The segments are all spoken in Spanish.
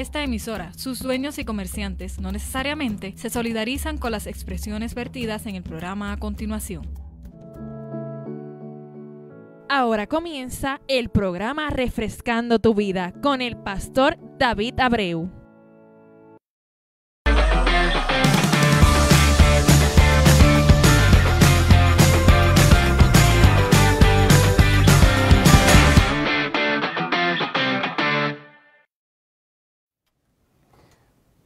esta emisora, sus dueños y comerciantes no necesariamente se solidarizan con las expresiones vertidas en el programa a continuación. Ahora comienza el programa Refrescando tu vida con el pastor David Abreu.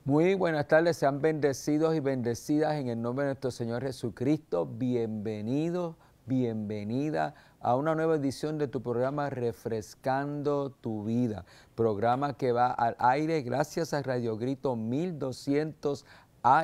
Muy buenas tardes, sean bendecidos y bendecidas en el nombre de nuestro Señor Jesucristo. Bienvenido, bienvenida a una nueva edición de tu programa Refrescando tu vida, programa que va al aire gracias a Radio Grito 1200 AM,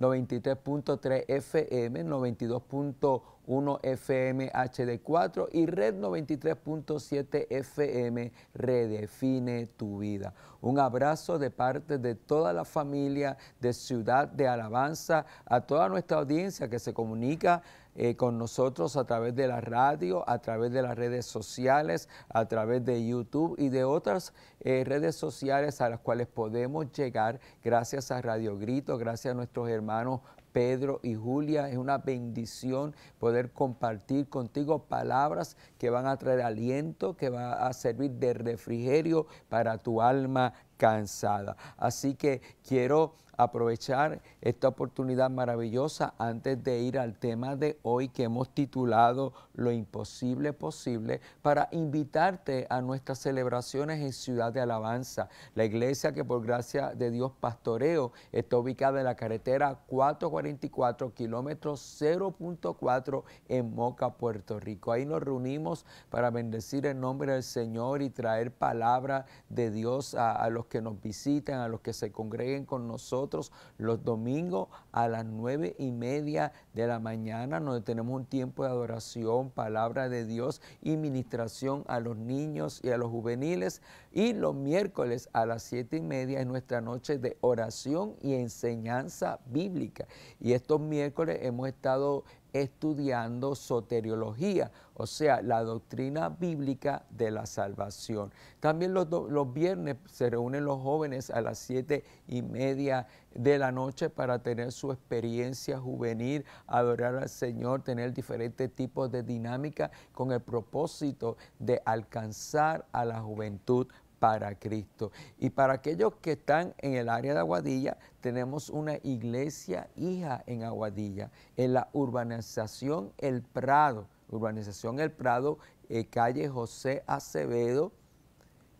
93.3 FM, 92.1 1 FM HD4 y Red 93.7 FM Redefine tu vida. Un abrazo de parte de toda la familia de Ciudad de Alabanza, a toda nuestra audiencia que se comunica eh, con nosotros a través de la radio, a través de las redes sociales, a través de YouTube y de otras eh, redes sociales a las cuales podemos llegar gracias a Radio Grito, gracias a nuestros hermanos Pedro y Julia. Es una bendición poder compartir contigo palabras que van a traer aliento, que va a servir de refrigerio para tu alma cansada. Así que quiero aprovechar esta oportunidad maravillosa antes de ir al tema de hoy que hemos titulado Lo imposible posible para invitarte a nuestras celebraciones en Ciudad de Alabanza, la iglesia que por gracia de Dios pastoreo está ubicada en la carretera 444 kilómetro 0.4 en Moca, Puerto Rico. Ahí nos reunimos para bendecir el nombre del Señor y traer palabra de Dios a, a los que nos visitan, a los que se congreguen con nosotros nosotros los domingos a las nueve y media de la mañana, donde tenemos un tiempo de adoración, palabra de Dios y ministración a los niños y a los juveniles. Y los miércoles a las siete y media es nuestra noche de oración y enseñanza bíblica. Y estos miércoles hemos estado estudiando soteriología, o sea, la doctrina bíblica de la salvación. También los, viernes se reúnen los jóvenes a las siete y media de la noche para tener su experiencia juvenil, adorar al Señor, tener diferentes tipos de dinámica con el propósito de alcanzar a la juventud para Cristo. Y para aquellos que están en el área de Aguadilla, tenemos una iglesia hija en Aguadilla, en la urbanización El Prado, urbanización El Prado, eh, calle José Acevedo,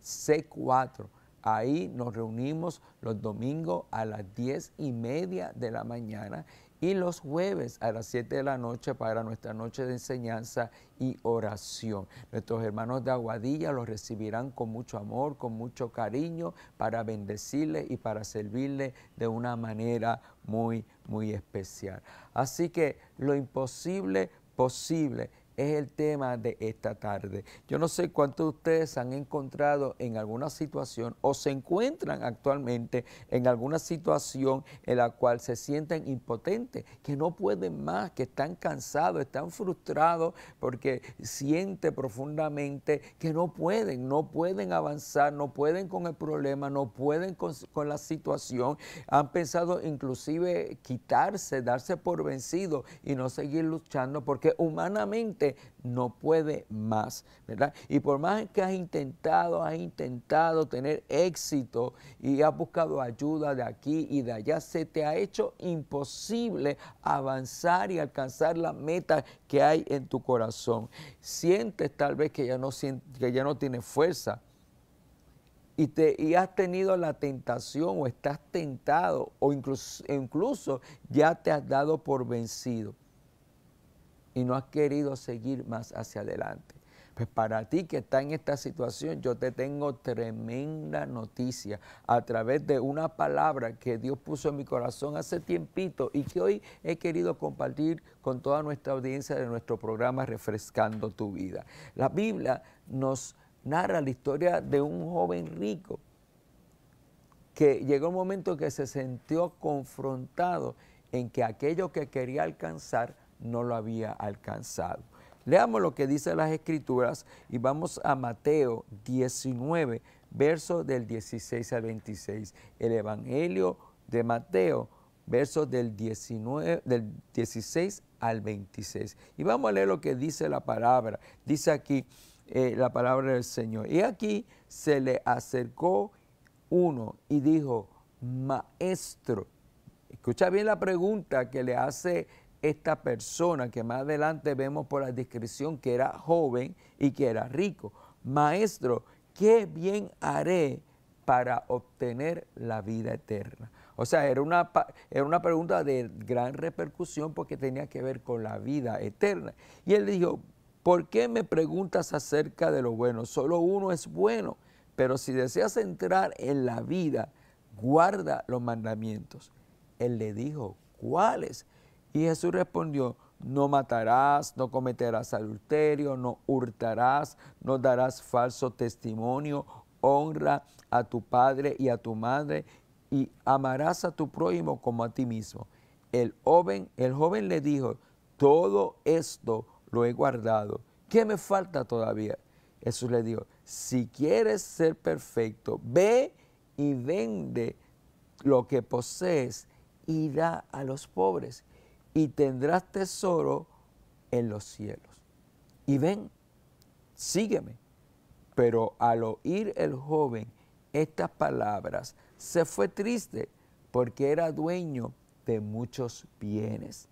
C4. Ahí nos reunimos los domingos a las diez y media de la mañana y los jueves a las 7 de la noche para nuestra noche de enseñanza y oración. Nuestros hermanos de Aguadilla los recibirán con mucho amor, con mucho cariño, para bendecirles y para servirles de una manera muy, muy especial. Así que lo imposible posible es el tema de esta tarde. Yo no sé cuántos de ustedes han encontrado en alguna situación o se encuentran actualmente en alguna situación en la cual se sienten impotentes, que no pueden más, que están cansados, están frustrados porque siente profundamente que no pueden, no pueden avanzar, no pueden con el problema, no pueden con la situación. Han pensado inclusive quitarse, darse por vencido y no seguir luchando porque humanamente no puede más, ¿verdad? Y por más que has intentado, has intentado tener éxito y has buscado ayuda de aquí y de allá, se te ha hecho imposible avanzar y alcanzar la meta que hay en tu corazón. Sientes tal vez que ya no, que ya no tienes fuerza. Y, te, has tenido la tentación o estás tentado o incluso ya te has dado por vencido y no has querido seguir más hacia adelante. Pues para ti que está en esta situación, yo te tengo tremenda noticia a través de una palabra que Dios puso en mi corazón hace tiempito y que hoy he querido compartir con toda nuestra audiencia de nuestro programa Refrescando tu vida. La Biblia nos narra la historia de un joven rico que llegó un momento que se sintió confrontado en que aquello que quería alcanzar no lo había alcanzado. Leamos lo que dice las escrituras y vamos a Mateo 19, versos del 16 al 26. El Evangelio de Mateo, versos del, 19, del 16 al 26. Y vamos a leer lo que dice la palabra. Dice aquí eh, la palabra del Señor. Y aquí se le acercó uno y dijo, maestro. Escucha bien la pregunta que le hace esta persona que más adelante vemos por la descripción que era joven y que era rico. Maestro, ¿qué bien haré para obtener la vida eterna? O sea, era una, era una pregunta de gran repercusión porque tenía que ver con la vida eterna. Y él dijo, ¿por qué me preguntas acerca de lo bueno? Solo uno es bueno, pero si deseas entrar en la vida, guarda los mandamientos. Él le dijo, ¿cuáles? Y Jesús respondió, no matarás, no cometerás adulterio, no hurtarás, no darás falso testimonio, honra a tu padre y a tu madre y amarás a tu prójimo como a ti mismo. El joven, le dijo, todo esto lo he guardado, ¿qué me falta todavía? Jesús le dijo, si quieres ser perfecto, ve y vende lo que posees y da a los pobres y tendrás tesoro en los cielos. Y ven, sígueme. Pero al oír el joven estas palabras, se fue triste porque era dueño de muchos bienes.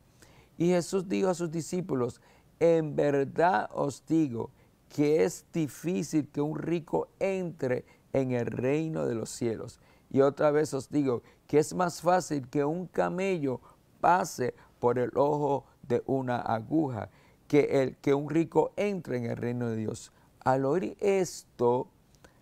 Y Jesús dijo a sus discípulos, en verdad os digo que es difícil que un rico entre en el reino de los cielos. Y otra vez os digo que es más fácil que un camello pase por el ojo de una aguja, que, el, que un rico entre en el reino de Dios. Al oír esto,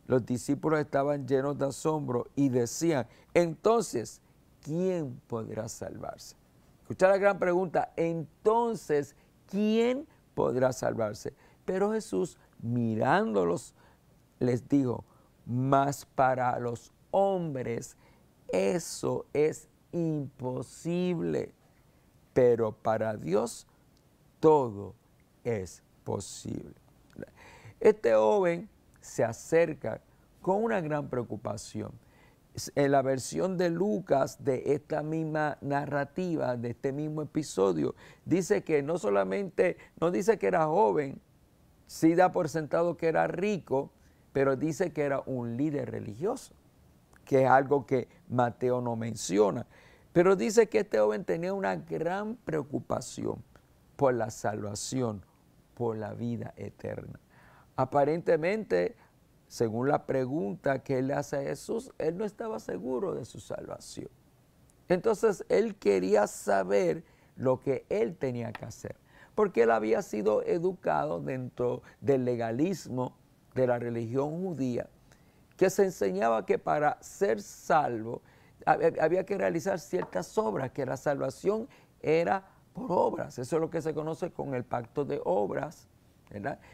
los discípulos estaban llenos de asombro y decían, entonces, ¿quién podrá salvarse? Escucha la gran pregunta, entonces, ¿quién podrá salvarse? Pero Jesús, mirándolos, les dijo, mas para los hombres eso es imposible, pero para Dios todo es posible. Este joven se acerca con una gran preocupación. En la versión de Lucas de esta misma narrativa, de este mismo episodio, dice que no solamente, no dice que era joven, sí da por sentado que era rico, pero dice que era un líder religioso, que es algo que Mateo no menciona. Pero dice que este joven tenía una gran preocupación por la salvación, por la vida eterna. Aparentemente, según la pregunta que él hace a Jesús, él no estaba seguro de su salvación. Entonces, él quería saber lo que él tenía que hacer, porque él había sido educado dentro del legalismo de la religión judía, que se enseñaba que para ser salvo, había que realizar ciertas obras, que la salvación era por obras. Eso es lo que se conoce con el pacto de obras,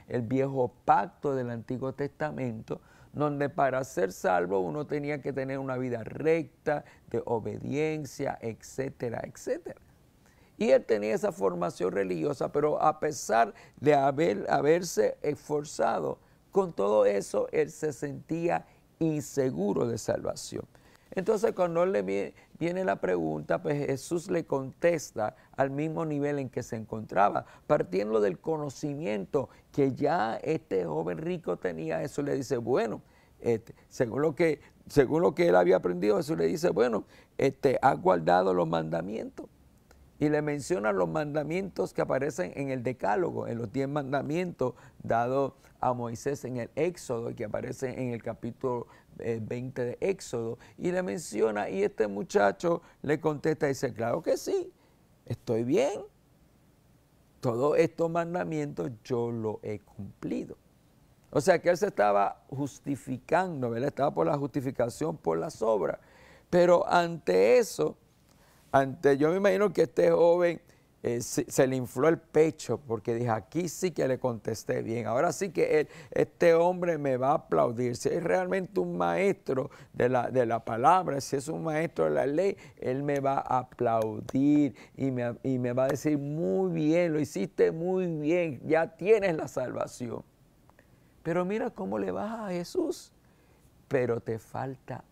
el viejo pacto del Antiguo Testamento, donde para ser salvo uno tenía que tener una vida recta, de obediencia, etcétera, etcétera. Y él tenía esa formación religiosa, pero a pesar de haberse esforzado, con todo eso él se sentía inseguro de salvación. Entonces, cuando le viene, la pregunta, pues Jesús le contesta al mismo nivel en que se encontraba, partiendo del conocimiento que ya este joven rico tenía, Jesús le dice, bueno, este, según, lo que, según lo que él había aprendido, Jesús le dice, bueno, este, has guardado los mandamientos y le menciona los mandamientos que aparecen en el Decálogo, en los diez mandamientos dados a Moisés en el Éxodo y que aparecen en el capítulo 20 eh, de Éxodo. Y le menciona y este muchacho le contesta y dice, claro que sí, estoy bien. Todos estos mandamientos yo los he cumplido. O sea que él se estaba justificando, él Estaba por la justificación, por las obras. Pero ante eso, ante, yo me imagino que este joven eh, se, le infló el pecho porque dije, aquí sí que le contesté bien, ahora sí que este hombre me va a aplaudir. Si es realmente un maestro de la, palabra, si es un maestro de la ley, él me va a aplaudir y me, y me va a decir, muy bien, lo hiciste muy bien, ya tienes la salvación. Pero mira cómo le vas a Jesús, pero te falta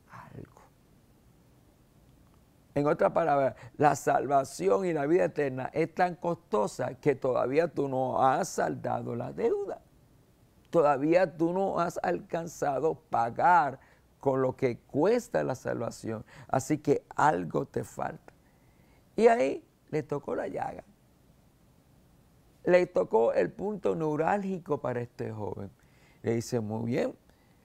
en otras palabras, la salvación y la vida eterna es tan costosa que todavía tú no has saldado la deuda. Todavía tú no has alcanzado pagar con lo que cuesta la salvación. Así que algo te falta. Y ahí le tocó la llaga. Le tocó el punto neurálgico para este joven. Le dice, muy bien,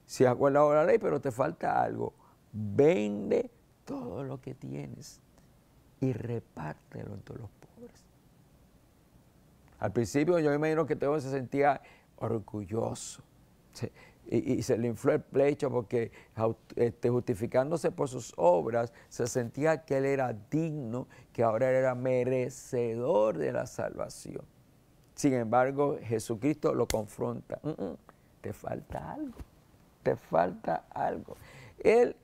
si has guardado la ley, pero te falta algo. Vende todo lo que tienes y repártelo entre los pobres. Al principio yo me imagino que todo se sentía orgulloso y, se le infló el plecho porque este, justificándose por sus obras se sentía que él era digno, que ahora era merecedor de la salvación. Sin embargo, Jesucristo lo confronta. Mm, mm, te falta algo, te falta algo. Él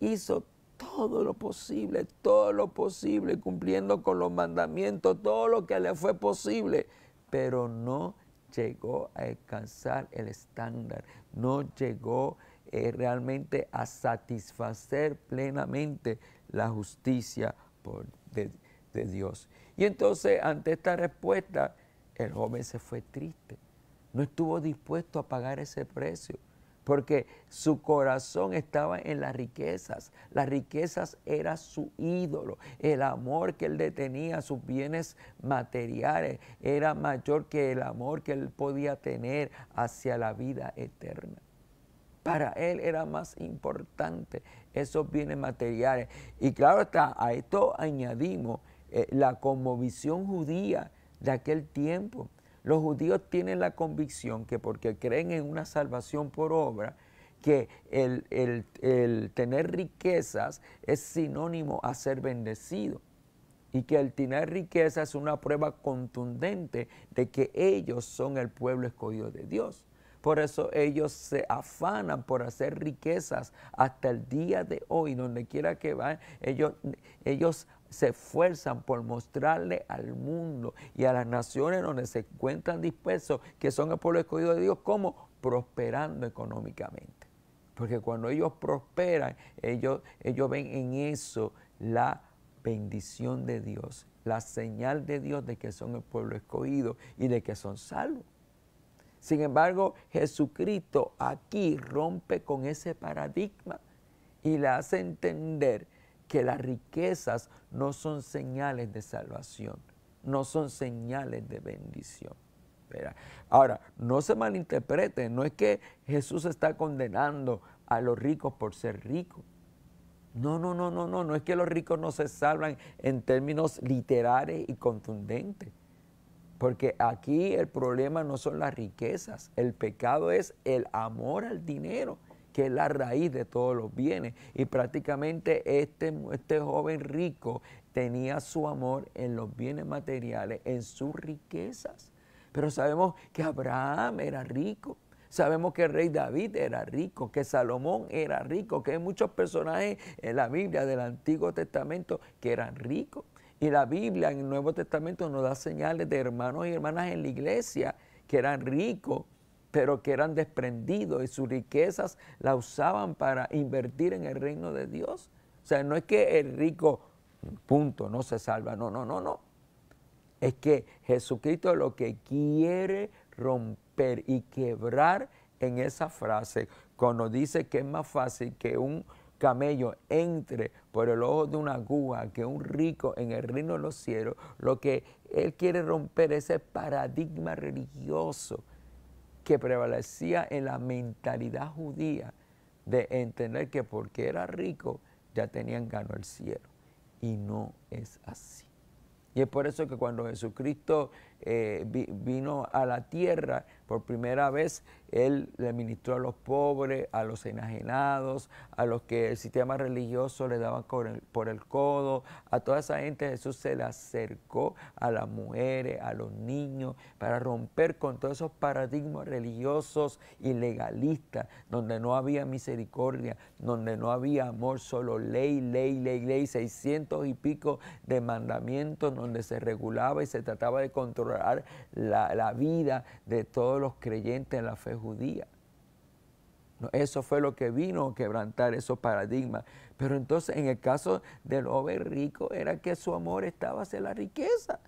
hizo todo lo posible, todo lo posible, cumpliendo con los mandamientos, todo lo que le fue posible, pero no llegó a alcanzar el estándar, no llegó eh, realmente a satisfacer plenamente la justicia de Dios. Y entonces ante esta respuesta, el joven se fue triste, no estuvo dispuesto a pagar ese precio porque su corazón estaba en las riquezas. Las riquezas era su ídolo. El amor que él detenía, a sus bienes materiales era mayor que el amor que él podía tener hacia la vida eterna. Para él era más importante esos bienes materiales. Y claro está, a esto añadimos eh, la conmovisión judía de aquel tiempo los judíos tienen la convicción que porque creen en una salvación por obra, que el, tener riquezas es sinónimo a ser bendecido y que el tener riquezas es una prueba contundente de que ellos son el pueblo escogido de Dios. Por eso ellos se afanan por hacer riquezas hasta el día de hoy, donde quiera que van, ellos, ellos se esfuerzan por mostrarle al mundo y a las naciones donde se encuentran dispersos que son el pueblo escogido de Dios, como prosperando económicamente. Porque cuando ellos prosperan, ellos, ellos ven en eso la bendición de Dios, la señal de Dios de que son el pueblo escogido y de que son salvos. Sin embargo, Jesucristo aquí rompe con ese paradigma y le hace entender que las riquezas no son señales de salvación, no son señales de bendición. Ahora, no se malinterpreten, no es que Jesús está condenando a los ricos por ser ricos. No, no, no, no, no, no es que los ricos no se salvan en términos literales y contundentes. Porque aquí el problema no son las riquezas, el pecado es el amor al dinero que es la raíz de todos los bienes. Y prácticamente este, este joven rico tenía su amor en los bienes materiales, en sus riquezas. Pero sabemos que Abraham era rico. Sabemos que el rey David era rico, que Salomón era rico, que hay muchos personajes en la Biblia del Antiguo Testamento que eran ricos. Y la Biblia en el Nuevo Testamento nos da señales de hermanos y hermanas en la iglesia que eran ricos, pero que eran desprendidos y sus riquezas la usaban para invertir en el reino de Dios. O sea, no es que el rico, punto, no se salva, no, no, no, no. Es que Jesucristo lo que quiere romper y quebrar en esa frase, cuando dice que es más fácil que un camello entre por el ojo de una aguja que un rico en el reino de los cielos, lo que él quiere romper es el paradigma religioso que prevalecía en la mentalidad judía de entender que porque era rico ya tenían ganado el cielo. Y no es así. Y es por eso que cuando Jesucristo eh, vino a la tierra, por primera vez él le ministró a los pobres, a los enajenados, a los que el sistema religioso le daba por el, por el codo, a toda esa gente Jesús se le acercó a las mujeres, a los niños, para romper con todos esos paradigmas religiosos y legalistas, donde no había misericordia, donde no había amor, solo ley, ley, ley, ley, seiscientos y pico de mandamientos, donde se regulaba y se trataba de controlar la, vida de todos los creyentes en la fe judía. eso fue lo que vino a quebrantar esos paradigmas. Pero entonces en el caso del hombre rico era que su amor estaba hacia la riqueza.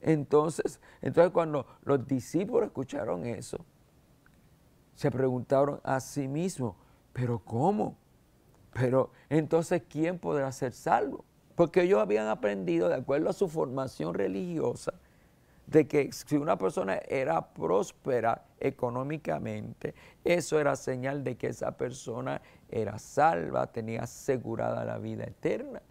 Entonces, entonces cuando los discípulos escucharon eso, se preguntaron a sí mismos, pero ¿cómo? Pero entonces, ¿quién podrá ser salvo? Porque ellos habían aprendido, de acuerdo a su formación religiosa, de que si una persona era próspera económicamente, eso era señal de que esa persona era salva, tenía asegurada la vida eterna.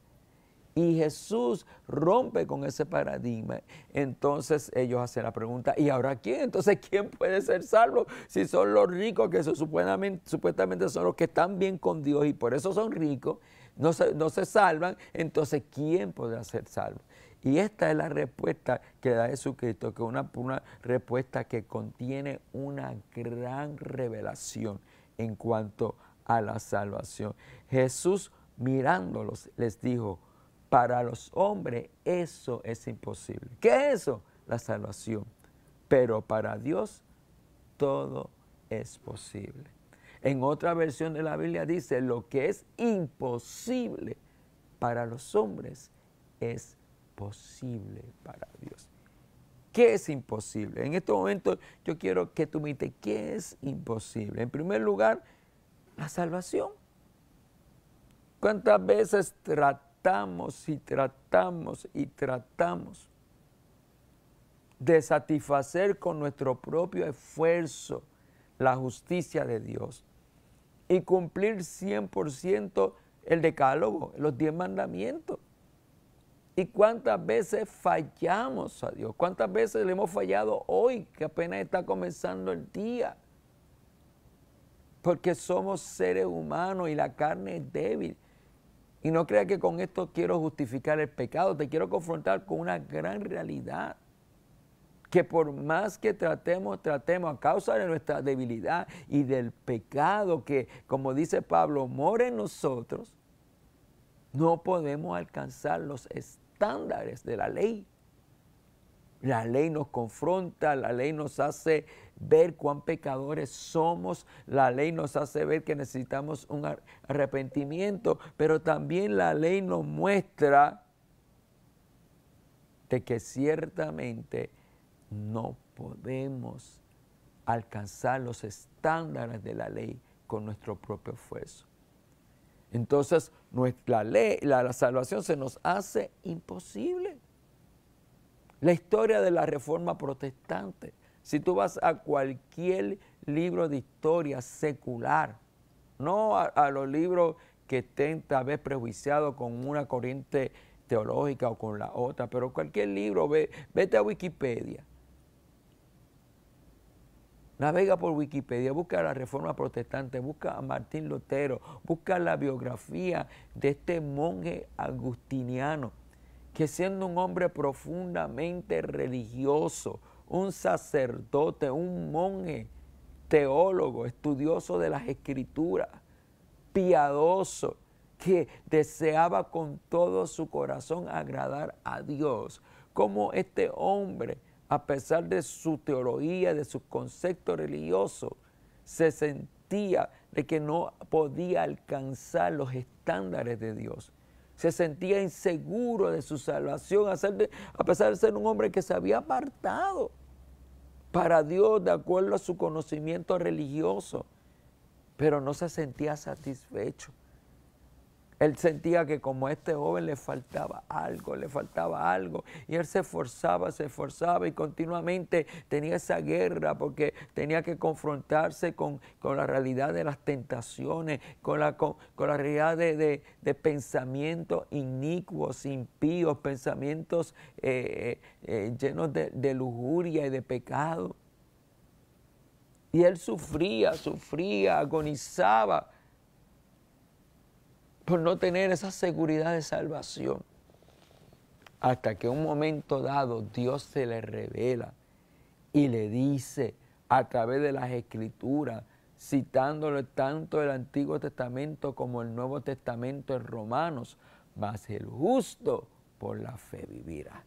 Y Jesús rompe con ese paradigma. Entonces ellos hacen la pregunta, ¿y ahora quién? Entonces, ¿quién puede ser salvo si son los ricos que supuestamente, supuestamente, son los que están bien con Dios y por eso son ricos, no no se salvan? Entonces, ¿quién podrá ser salvo? Y esta es la respuesta que da Jesucristo, que es una, respuesta que contiene una gran revelación en cuanto a la salvación. Jesús mirándolos les dijo, para los hombres eso es imposible. ¿Qué es eso? La salvación. Pero para Dios todo es posible. En otra versión de la Biblia dice, lo que es imposible para los hombres es imposible para Dios. ¿Qué es imposible? En este momento yo quiero que tú me digas, ¿qué es imposible? En primer lugar, la salvación. ¿Cuántas veces tratamos y tratamos y tratamos de satisfacer con nuestro propio esfuerzo la justicia de Dios y cumplir 100% el decálogo, los diez mandamientos? ¿Y cuántas veces fallamos a Dios? ¿Cuántas veces le hemos fallado hoy que apenas está comenzando el día? Porque somos seres humanos y la carne es débil. Y no crea que con esto quiero justificar el pecado, te quiero confrontar con una gran realidad. Que por más que tratemos, tratemos a causa de nuestra debilidad y del pecado que, como dice Pablo, mora en nosotros, no podemos alcanzar los estándares de la ley. La ley nos confronta, la ley nos hace ver cuán pecadores somos, la ley nos hace ver que necesitamos un arrepentimiento, pero también la ley nos muestra de que ciertamente no podemos alcanzar los estándares de la ley con nuestro propio esfuerzo. Entonces, nuestra ley, la, salvación se nos hace imposible. La historia de la reforma protestante. Si tú vas a cualquier libro de historia secular, no a, los libros que estén tal vez prejuiciados con una corriente teológica o con la otra, pero cualquier libro, ve, vete a Wikipedia Navega por Wikipedia, busca la Reforma Protestante, busca a Martín Lutero, busca la biografía de este monje agustiniano, que siendo un hombre profundamente religioso, un sacerdote, un monje, teólogo, estudioso de las escrituras, piadoso, que deseaba con todo su corazón agradar a Dios, como este hombre a pesar de su teología, de su concepto religioso, se sentía de que no podía alcanzar los estándares de Dios. Se sentía inseguro de su salvación, a pesar de ser un hombre que se había apartado para Dios de acuerdo a su conocimiento religioso, pero no se sentía satisfecho. Él sentía que como este joven le faltaba algo, le faltaba algo. Y él se esforzaba, se esforzaba y continuamente tenía esa guerra porque tenía que confrontarse con, la realidad de las tentaciones, con la, la realidad de, pensamientos inicuos, impíos, pensamientos eh, eh, eh, llenos de, de lujuria y de pecado. Y él sufría, sufría, agonizaba por no tener esa seguridad de salvación. Hasta que un momento dado Dios se le revela y le dice a través de las escrituras, citándolo tanto el Antiguo Testamento como el Nuevo Testamento en Romanos, mas el justo por la fe vivirá.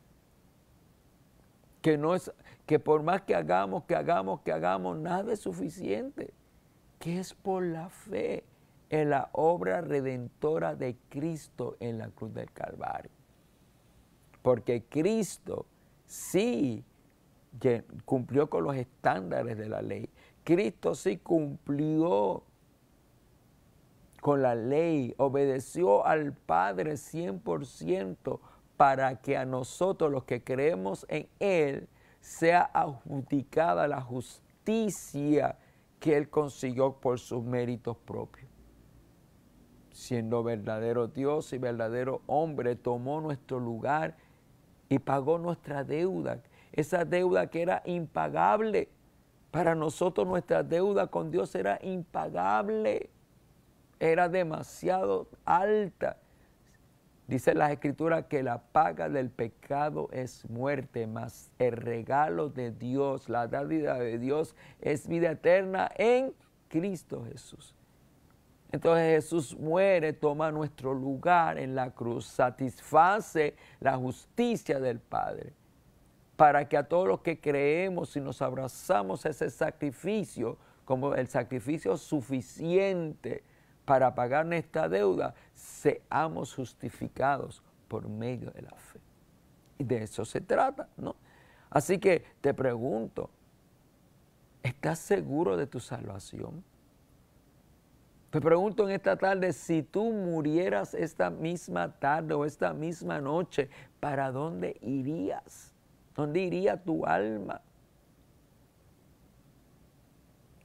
Que, no es, que por más que hagamos, que hagamos, que hagamos, nada es suficiente, que es por la fe en la obra redentora de Cristo en la cruz del Calvario. Porque Cristo sí cumplió con los estándares de la ley. Cristo sí cumplió con la ley, obedeció al Padre 100% para que a nosotros los que creemos en Él sea adjudicada la justicia que Él consiguió por sus méritos propios siendo verdadero Dios y verdadero hombre, tomó nuestro lugar y pagó nuestra deuda. Esa deuda que era impagable. Para nosotros nuestra deuda con Dios era impagable. Era demasiado alta. Dice las escrituras que la paga del pecado es muerte, mas el regalo de Dios, la dádiva de Dios es vida eterna en Cristo Jesús. Entonces Jesús muere, toma nuestro lugar en la cruz, satisface la justicia del Padre, para que a todos los que creemos y nos abrazamos ese sacrificio, como el sacrificio suficiente para pagar nuestra deuda, seamos justificados por medio de la fe. Y de eso se trata, ¿no? Así que te pregunto, ¿estás seguro de tu salvación? Te pregunto en esta tarde, si tú murieras esta misma tarde o esta misma noche, ¿para dónde irías? ¿Dónde iría tu alma?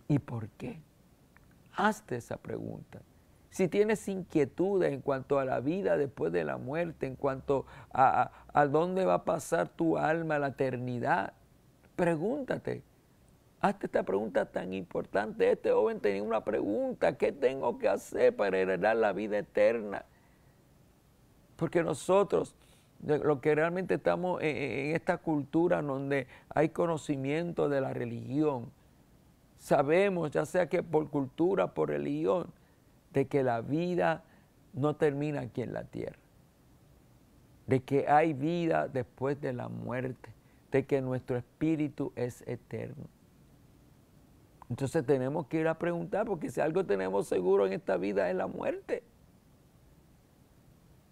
¿Y por qué? Hazte esa pregunta. Si tienes inquietudes en cuanto a la vida después de la muerte, en cuanto a, a dónde va a pasar tu alma, la eternidad, pregúntate, Hazte esta pregunta tan importante. Este joven tenía una pregunta. ¿Qué tengo que hacer para heredar la vida eterna? Porque nosotros, lo que realmente estamos en, esta cultura donde hay conocimiento de la religión, sabemos, ya sea que por cultura, por religión, de que la vida no termina aquí en la tierra, de que hay vida después de la muerte, de que nuestro espíritu es eterno. Entonces tenemos que ir a preguntar, porque si algo tenemos seguro en esta vida es la muerte.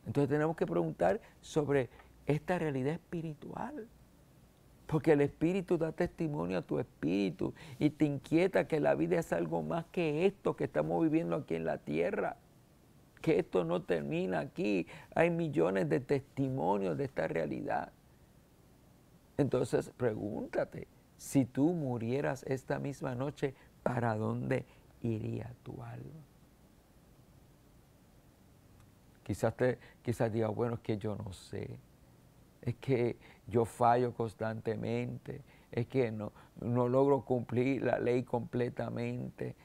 Entonces tenemos que preguntar sobre esta realidad espiritual. Porque el espíritu da testimonio a tu espíritu y te inquieta que la vida es algo más que esto que estamos viviendo aquí en la tierra. Que esto no termina aquí. Hay millones de testimonios de esta realidad. Entonces pregúntate, si tú murieras esta misma noche, ¿para dónde iría tu alma? Quizás, te, quizás diga, bueno, es que yo no sé, es que yo fallo constantemente, es que no, no logro cumplir la ley completamente,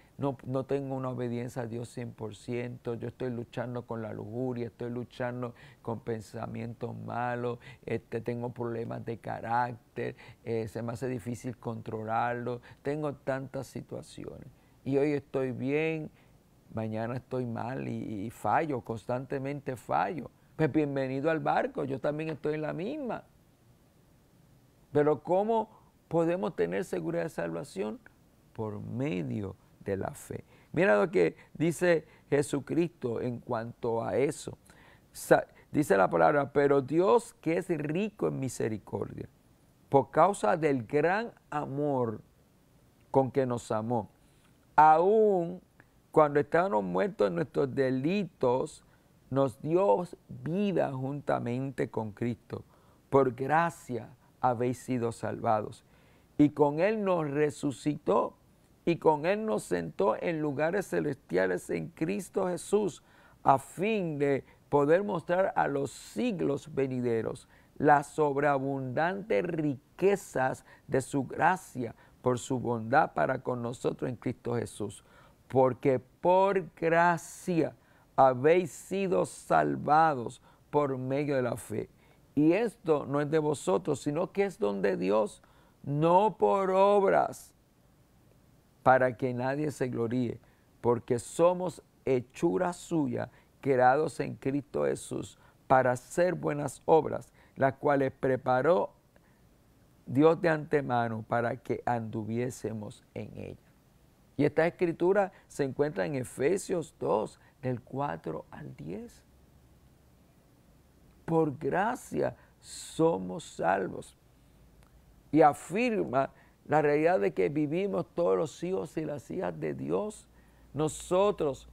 no, tengo una obediencia a Dios 100%, yo estoy luchando con la lujuria, estoy luchando con pensamientos malos, este, tengo problemas de carácter, eh, se me hace difícil controlarlo, tengo tantas situaciones. Y hoy estoy bien, mañana estoy mal y, y fallo, constantemente fallo. Pues bienvenido al barco, yo también estoy en la misma. Pero ¿cómo podemos tener seguridad de salvación? Por medio de la fe. Mira lo que dice Jesucristo en cuanto a eso. dice la palabra, pero Dios que es rico en misericordia, por causa del gran amor con que nos amó, aún cuando estábamos muertos en nuestros delitos, nos dio vida juntamente con Cristo. Por gracia habéis sido salvados. Y con Él nos resucitó y con Él nos sentó en lugares celestiales en Cristo Jesús, a fin de poder mostrar a los siglos venideros las sobreabundantes riquezas de su gracia por su bondad para con nosotros en Cristo Jesús. Porque por gracia habéis sido salvados por medio de la fe. Y esto no es de vosotros, sino que es don de Dios, no por obras, para que nadie se gloríe, porque somos hechura suya, creados en Cristo Jesús, para hacer buenas obras, las cuales preparó Dios de antemano para que anduviésemos en ella. Y esta escritura se encuentra en Efesios 2, del 4 al 10. Por gracia somos salvos. Y afirma la realidad de que vivimos todos los hijos y las hijas de Dios. Nosotros,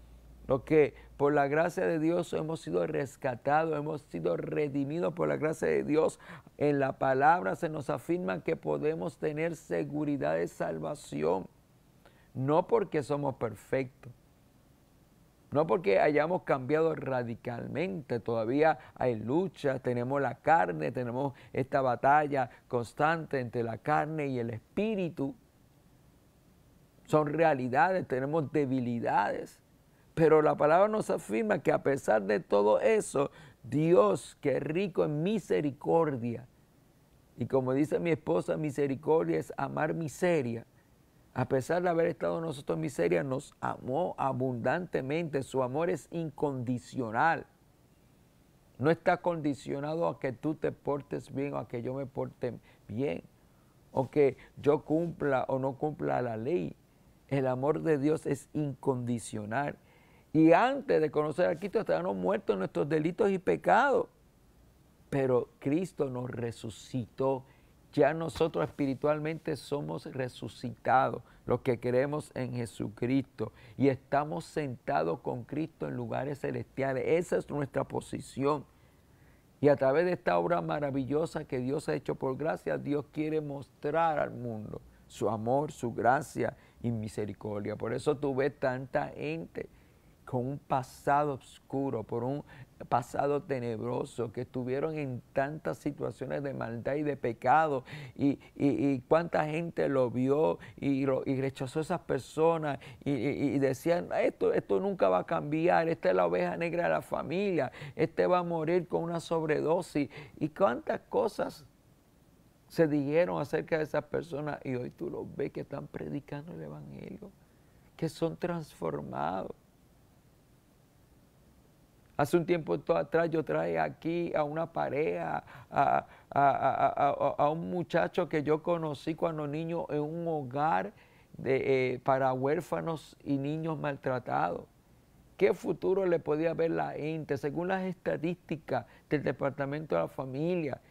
los que por la gracia de Dios hemos sido rescatados, hemos sido redimidos por la gracia de Dios, en la palabra se nos afirma que podemos tener seguridad de salvación. No porque somos perfectos, no porque hayamos cambiado radicalmente, todavía hay lucha, tenemos la carne, tenemos esta batalla constante entre la carne y el espíritu. Son realidades, tenemos debilidades. Pero la palabra nos afirma que a pesar de todo eso, Dios, que es rico en misericordia, y como dice mi esposa, misericordia es amar miseria a pesar de haber estado nosotros en miseria, nos amó abundantemente. Su amor es incondicional. No está condicionado a que tú te portes bien o a que yo me porte bien o que yo cumpla o no cumpla la ley. El amor de Dios es incondicional. Y antes de conocer a Cristo estábamos muertos en nuestros delitos y pecados. Pero Cristo nos resucitó ya nosotros espiritualmente somos resucitados, los que creemos en Jesucristo, y estamos sentados con Cristo en lugares celestiales. Esa es nuestra posición. Y a través de esta obra maravillosa que Dios ha hecho por gracia, Dios quiere mostrar al mundo su amor, su gracia y misericordia. Por eso tú ves tanta gente con un pasado oscuro, por un, pasado tenebroso, que estuvieron en tantas situaciones de maldad y de pecado, y, cuánta gente lo vio y, y rechazó a esas personas y, decían, esto, esto nunca va a cambiar, esta es la oveja negra de la familia, este va a morir con una sobredosis, y cuántas cosas se dijeron acerca de esas personas y hoy tú lo ves que están predicando el Evangelio, que son transformados Hace un tiempo atrás yo traje aquí a una pareja, a, un muchacho que yo conocí cuando niño en un hogar de, eh, para huérfanos y niños maltratados. ¿Qué futuro le podía ver la gente? Según las estadísticas del Departamento de la Familia,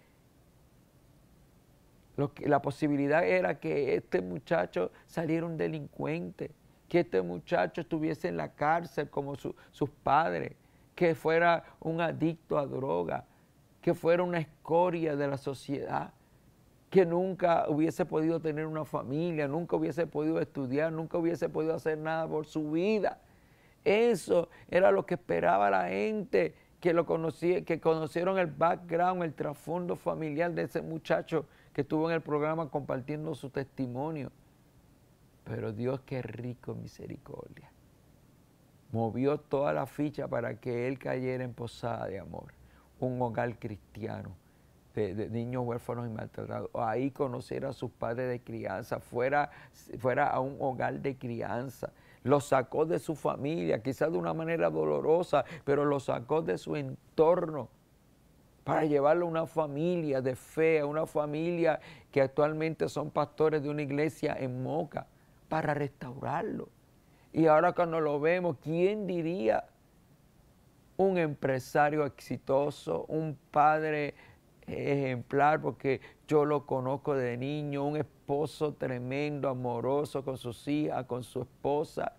la posibilidad era que este muchacho saliera un delincuente, que este muchacho estuviese en la cárcel como sus padres que fuera un adicto a droga, que fuera una escoria de la sociedad, que nunca hubiese podido tener una familia, nunca hubiese podido estudiar, nunca hubiese podido hacer nada por su vida. Eso era lo que esperaba la gente que lo que conocieron el background, el trasfondo familiar de ese muchacho que estuvo en el programa compartiendo su testimonio. Pero Dios, qué rico misericordia movió toda la ficha para que él cayera en posada de amor, un hogar cristiano. De, niños huérfanos y maltratados. Ahí conocer a sus padres de crianza, fuera, fuera a un hogar de crianza. lo sacó de su familia, quizás de una manera dolorosa, pero lo sacó de su entorno para llevarlo a una familia de fe, a una familia que actualmente son pastores de una iglesia en Moca, para restaurarlo. Y ahora cuando lo vemos, ¿quién diría un empresario exitoso, un padre ejemplar, porque yo lo conozco de niño, un esposo tremendo, amoroso con sus hijas, con su esposa?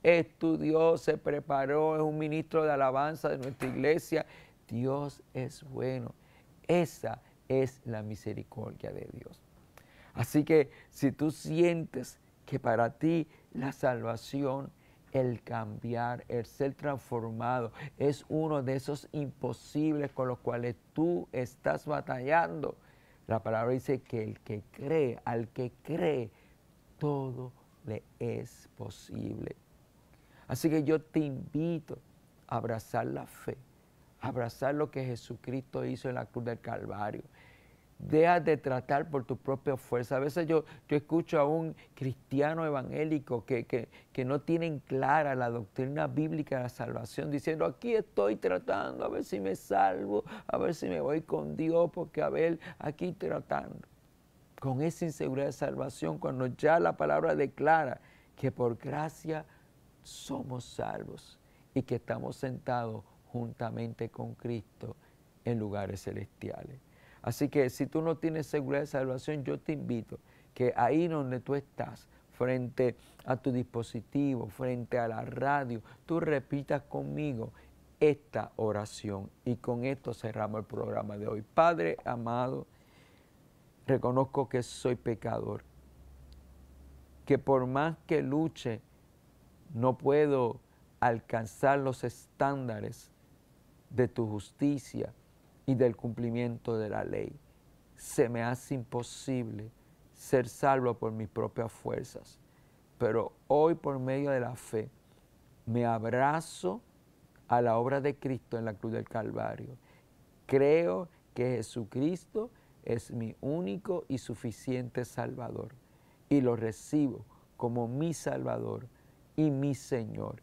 Estudió, se preparó, es un ministro de alabanza de nuestra iglesia. Dios es bueno. Esa es la misericordia de Dios. Así que si tú sientes que para ti la salvación, el cambiar, el ser transformado. Es uno de esos imposibles con los cuales tú estás batallando. La palabra dice que el que cree, al que cree, todo le es posible. Así que yo te invito a abrazar la fe, a abrazar lo que Jesucristo hizo en la cruz del Calvario, deja de tratar por tu propia fuerza. A veces yo, yo escucho a un cristiano evangélico que, que, que, no tienen clara la doctrina bíblica de la salvación, diciendo, aquí estoy tratando, a ver si me salvo, a ver si me voy con Dios, porque a ver, aquí tratando. Con esa inseguridad de salvación, cuando ya la palabra declara que por gracia somos salvos y que estamos sentados juntamente con Cristo en lugares celestiales. Así que si tú no tienes seguridad de salvación, yo te invito que ahí donde tú estás, frente a tu dispositivo, frente a la radio, tú repitas conmigo esta oración. Y con esto cerramos el programa de hoy. Padre amado, reconozco que soy pecador, que por más que luche, no puedo alcanzar los estándares de tu justicia, y del cumplimiento de la ley. Se me hace imposible ser salvo por mis propias fuerzas, pero hoy por medio de la fe me abrazo a la obra de Cristo en la cruz del Calvario. Creo que Jesucristo es mi único y suficiente Salvador y lo recibo como mi Salvador y mi Señor.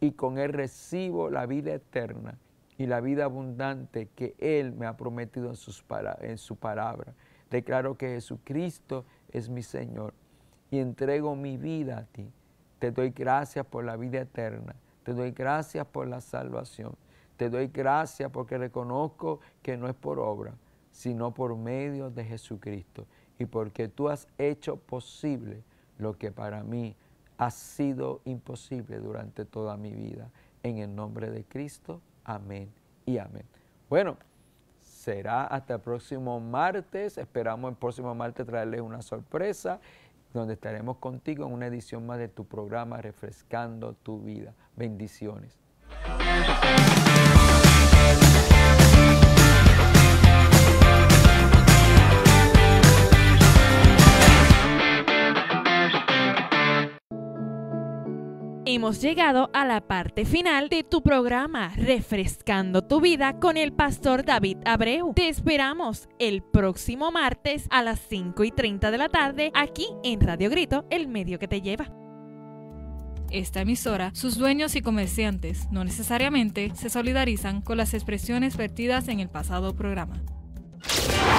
Y con Él recibo la vida eterna y la vida abundante que Él me ha prometido en, en su palabra. Declaro que Jesucristo es mi Señor y entrego mi vida a ti. Te doy gracias por la vida eterna. Te doy gracias por la salvación. Te doy gracias porque reconozco que no es por obra, sino por medio de Jesucristo y porque tú has hecho posible lo que para mí ha sido imposible durante toda mi vida. En el nombre de Cristo. Amén y amén. Bueno, será hasta el próximo martes. Esperamos el próximo martes traerles una sorpresa donde estaremos contigo en una edición más de tu programa Refrescando tu vida. Bendiciones. hemos llegado a la parte final de tu programa Refrescando tu vida con el pastor David Abreu. Te esperamos el próximo martes a las 5 y 30 de la tarde aquí en Radio Grito, el medio que te lleva esta emisora, sus dueños y comerciantes no necesariamente se solidarizan con las expresiones vertidas en el pasado programa.